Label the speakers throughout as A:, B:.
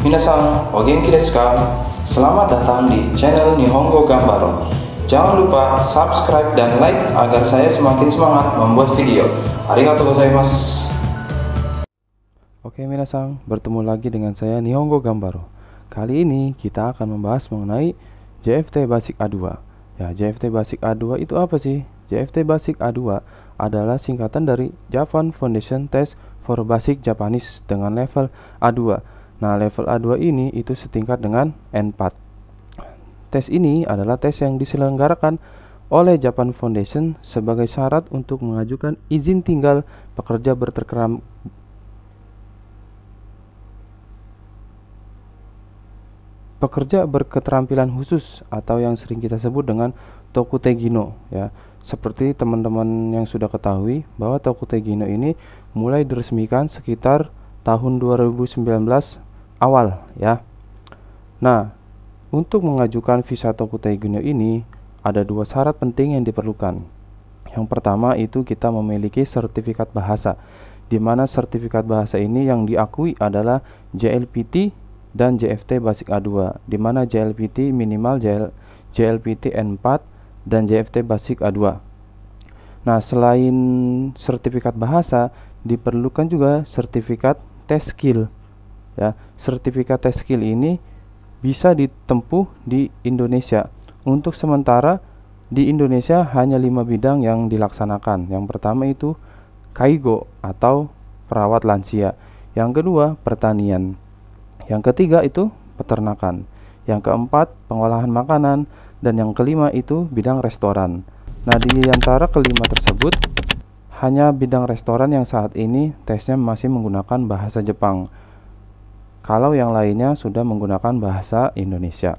A: Minasan, o desu ka? Selamat datang di channel Nihongo Gambaro. Jangan lupa subscribe dan like agar saya semakin semangat membuat video. Arigatou gozaimasu. Oke minasan, bertemu lagi dengan saya Nihongo Gambaro. Kali ini kita akan membahas mengenai JFT Basic A2. Ya, JFT Basic A2 itu apa sih? JFT Basic A2 adalah singkatan dari Japan Foundation Test for Basic Japanese dengan level A2 Nah, level A2 ini itu setingkat dengan N4. Tes ini adalah tes yang diselenggarakan oleh Japan Foundation sebagai syarat untuk mengajukan izin tinggal pekerja berterkeram pekerja berketerampilan khusus atau yang sering kita sebut dengan tokutegino ya. Seperti teman-teman yang sudah ketahui bahwa tokutegino ini mulai diresmikan sekitar tahun 2019 awal ya. Nah, untuk mengajukan visa Toko Gunyo ini ada dua syarat penting yang diperlukan. Yang pertama itu kita memiliki sertifikat bahasa, di mana sertifikat bahasa ini yang diakui adalah JLPT dan JFT Basic A2, di mana JLPT minimal JL, JLPT N4 dan JFT Basic A2. Nah, selain sertifikat bahasa, diperlukan juga sertifikat tes skill Ya, sertifikat tes skill ini bisa ditempuh di Indonesia. Untuk sementara di Indonesia hanya lima bidang yang dilaksanakan. Yang pertama itu kaigo atau perawat lansia. Yang kedua pertanian. Yang ketiga itu peternakan. Yang keempat pengolahan makanan dan yang kelima itu bidang restoran. Nah, di antara kelima tersebut hanya bidang restoran yang saat ini tesnya masih menggunakan bahasa Jepang kalau yang lainnya sudah menggunakan bahasa Indonesia.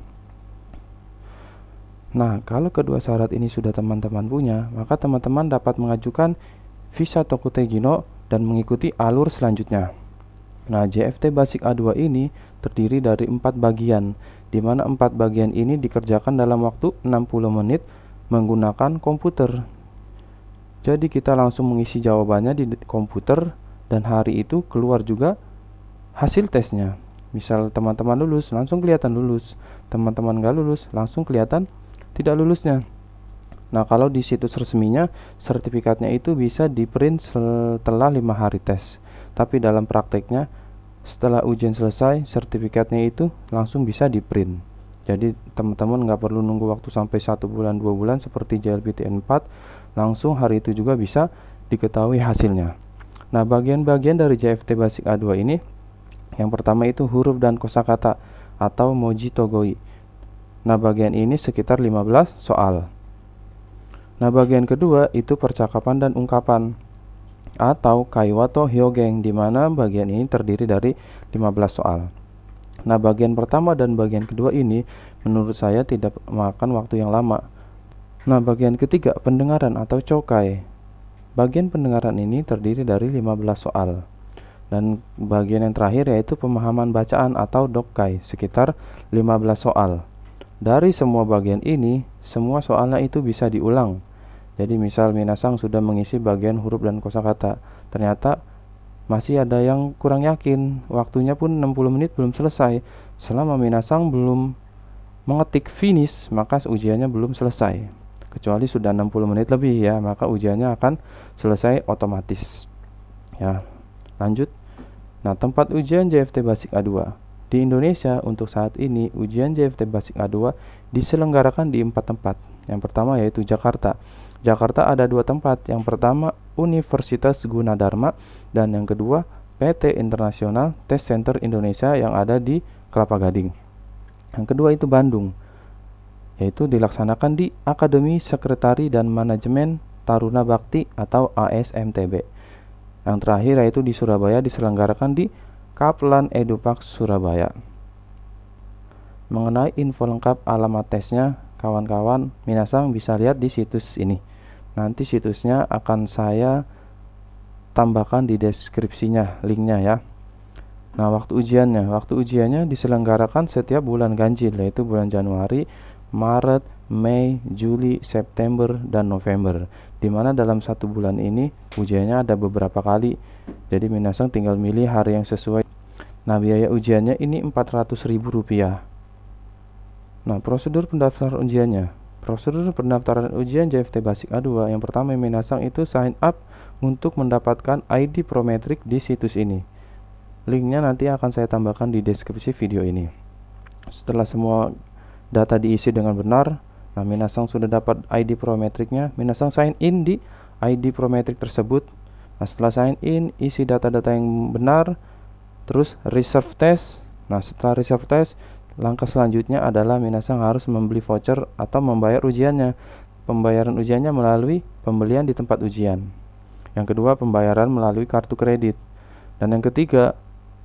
A: Nah, kalau kedua syarat ini sudah teman-teman punya, maka teman-teman dapat mengajukan visa Tegino dan mengikuti alur selanjutnya. Nah, JFT Basic A2 ini terdiri dari empat bagian, di mana empat bagian ini dikerjakan dalam waktu 60 menit menggunakan komputer. Jadi kita langsung mengisi jawabannya di komputer dan hari itu keluar juga hasil tesnya. Misal teman-teman lulus langsung kelihatan lulus, teman-teman nggak lulus langsung kelihatan tidak lulusnya. Nah kalau di situs resminya sertifikatnya itu bisa di print setelah lima hari tes, tapi dalam prakteknya setelah ujian selesai sertifikatnya itu langsung bisa di print. Jadi teman-teman nggak perlu nunggu waktu sampai satu bulan dua bulan seperti JLPTN 4 langsung hari itu juga bisa diketahui hasilnya. Nah bagian-bagian dari JFT Basic A2 ini yang pertama itu huruf dan kosakata atau moji togoi. Nah, bagian ini sekitar 15 soal. Nah, bagian kedua itu percakapan dan ungkapan atau kaiwato hyogeng di mana bagian ini terdiri dari 15 soal. Nah, bagian pertama dan bagian kedua ini menurut saya tidak memakan waktu yang lama. Nah, bagian ketiga pendengaran atau cokai. Bagian pendengaran ini terdiri dari 15 soal. Dan bagian yang terakhir yaitu pemahaman bacaan atau dokkai sekitar 15 soal. Dari semua bagian ini, semua soalnya itu bisa diulang. Jadi misal Minasang sudah mengisi bagian huruf dan kosakata, ternyata masih ada yang kurang yakin. Waktunya pun 60 menit belum selesai. Selama Minasang belum mengetik finish, maka ujiannya belum selesai. Kecuali sudah 60 menit lebih ya, maka ujiannya akan selesai otomatis. Ya. Lanjut Nah, tempat ujian JFT Basic A2. Di Indonesia untuk saat ini ujian JFT Basic A2 diselenggarakan di empat tempat. Yang pertama yaitu Jakarta. Jakarta ada dua tempat. Yang pertama Universitas Gunadarma dan yang kedua PT Internasional Test Center Indonesia yang ada di Kelapa Gading. Yang kedua itu Bandung, yaitu dilaksanakan di Akademi Sekretari dan Manajemen Taruna Bakti atau ASMTB. Yang terakhir yaitu di Surabaya diselenggarakan di Kaplan Edupak Surabaya. Mengenai info lengkap alamat tesnya, kawan-kawan Minasang bisa lihat di situs ini. Nanti situsnya akan saya tambahkan di deskripsinya linknya ya. Nah, waktu ujiannya, waktu ujiannya diselenggarakan setiap bulan ganjil yaitu bulan Januari, Maret, Mei, Juli, September, dan November. Dimana dalam satu bulan ini ujiannya ada beberapa kali. Jadi Minasang tinggal milih hari yang sesuai. Nah biaya ujiannya ini Rp400.000. Nah prosedur pendaftaran ujiannya. Prosedur pendaftaran ujian JFT Basic A2 yang pertama Minasang itu sign up untuk mendapatkan ID Prometric di situs ini. Linknya nanti akan saya tambahkan di deskripsi video ini. Setelah semua data diisi dengan benar, Nah, Minasang sudah dapat ID Prometriknya. Minasang sign in di ID Prometrik tersebut. Nah, setelah sign in, isi data-data yang benar, terus reserve test. Nah, setelah reserve test, langkah selanjutnya adalah Minasang harus membeli voucher atau membayar ujiannya. Pembayaran ujiannya melalui pembelian di tempat ujian. Yang kedua, pembayaran melalui kartu kredit. Dan yang ketiga,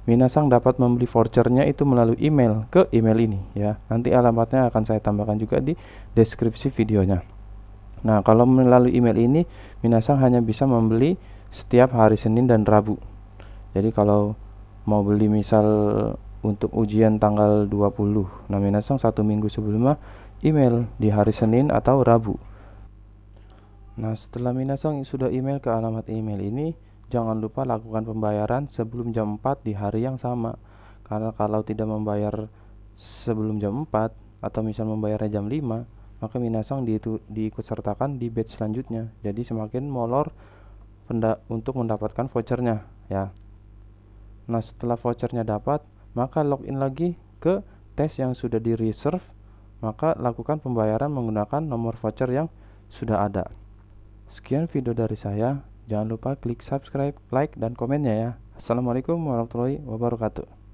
A: Minasang dapat membeli vouchernya itu melalui email ke email ini ya. Nanti alamatnya akan saya tambahkan juga di deskripsi videonya. Nah, kalau melalui email ini Minasang hanya bisa membeli setiap hari Senin dan Rabu. Jadi kalau mau beli misal untuk ujian tanggal 20, nah Minasang satu minggu sebelumnya email di hari Senin atau Rabu. Nah, setelah Minasang sudah email ke alamat email ini, Jangan lupa lakukan pembayaran sebelum jam 4 di hari yang sama. Karena kalau tidak membayar sebelum jam 4 atau misal membayarnya jam 5, maka Minasang itu diikut sertakan di batch selanjutnya. Jadi semakin molor untuk mendapatkan vouchernya ya. Nah, setelah vouchernya dapat, maka login lagi ke tes yang sudah di reserve, maka lakukan pembayaran menggunakan nomor voucher yang sudah ada. Sekian video dari saya. Jangan lupa klik subscribe, like, dan komennya ya. Assalamualaikum warahmatullahi wabarakatuh.